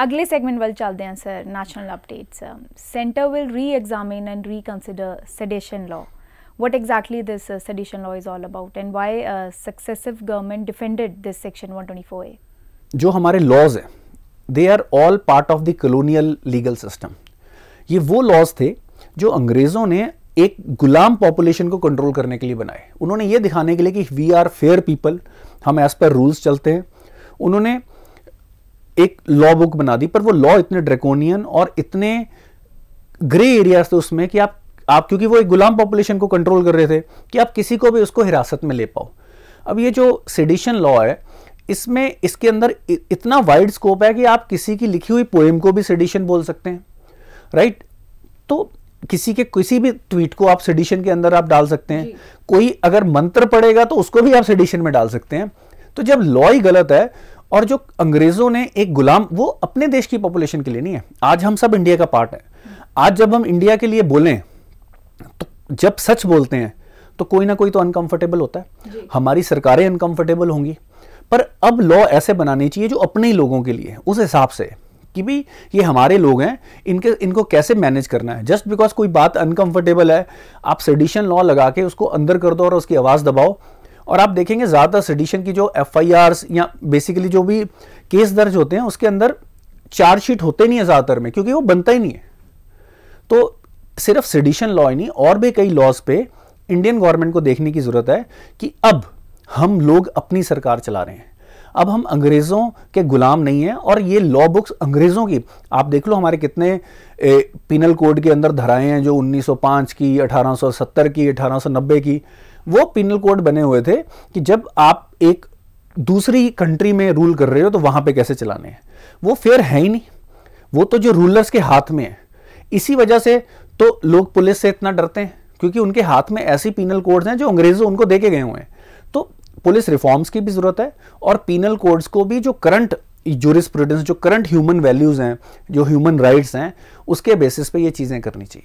अगले सेगमेंट वाल चलते हैं sir national updates centre will reexamine and reconsider sedition law what exactly this this law is all about and why successive government defended this section one twenty four A जो हमारे laws हैं they are all part of the colonial legal system ये वो laws थे जो अंग्रेज़ों ने एक गुलाम पॉपुलेशन को कंट्रोल करने के लिए बनाए उन्होंने ये दिखाने के लिए कि वी आर फेयर पीपल हम एज पर रूल्स चलते हैं उन्होंने एक लॉ बुक बना दी पर वो लॉ इतने ड्रेकोनियन और इतने ग्रे एरियाज थे उसमें कि आप आप क्योंकि वो एक गुलाम पॉपुलेशन को कंट्रोल कर रहे थे कि आप किसी को भी उसको हिरासत में ले पाओ अब ये जो सेडिशन लॉ है इसमें इसके अंदर इतना वाइड स्कोप है कि आप किसी की लिखी हुई पोएम को भी सेडिशन बोल सकते हैं राइट तो किसी के किसी भी ट्वीट को आप सेडिशन के अंदर आप डाल सकते हैं कोई अगर मंत्र पड़ेगा तो उसको भी आप सेडिशन में डाल सकते हैं तो जब लॉ ही गलत है और जो अंग्रेजों ने एक गुलाम वो अपने देश की पॉपुलेशन के लिए नहीं है आज हम सब इंडिया का पार्ट है आज जब हम इंडिया के लिए बोलें तो जब सच बोलते हैं तो कोई ना कोई तो अनकंफर्टेबल होता है हमारी सरकारें अनकंफर्टेबल होंगी पर अब लॉ ऐसे बनानी चाहिए जो अपने ही लोगों के लिए उस हिसाब से कि भी ये हमारे लोग हैं इनके इनको कैसे मैनेज करना है जस्ट बिकॉज कोई बात अनकंफर्टेबल है आप सेडिशन लॉ लगा के उसको अंदर कर दो और उसकी आवाज़ दबाओ और आप देखेंगे ज़्यादातर सडिशन की जो एफ या बेसिकली जो भी केस दर्ज होते हैं उसके अंदर चार्जशीट होते नहीं है ज़्यादातर में क्योंकि वो बनता ही नहीं है तो सिर्फ सडिशन लॉ ही नहीं और भी कई लॉज पे इंडियन गवर्नमेंट को देखने की ज़रूरत है कि अब हम लोग अपनी सरकार चला रहे हैं अब हम अंग्रेज़ों के गुलाम नहीं हैं और ये लॉ बुक्स अंग्रेज़ों की आप देख लो हमारे कितने ए, पिनल कोड के अंदर धराए हैं जो 1905 की 1870 की 1890 की वो पिनल कोड बने हुए थे कि जब आप एक दूसरी कंट्री में रूल कर रहे हो तो वहां पे कैसे चलाने हैं वो फेयर है ही नहीं वो तो जो रूलर्स के हाथ में है इसी वजह से तो लोग पुलिस से इतना डरते हैं क्योंकि उनके हाथ में ऐसी पिनल कोड्स हैं जो अंग्रेजों उनको देके गए हुए हैं तो पुलिस रिफॉर्म्स की भी ज़रूरत है और पिनल कोड्स को भी जो करंट जूरिस्प्रूडेंस जो करंट ह्यूमन वैल्यूज़ हैं जो ह्यूमन राइट्स हैं उसके बेसिस पे ये चीज़ें करनी चाहिए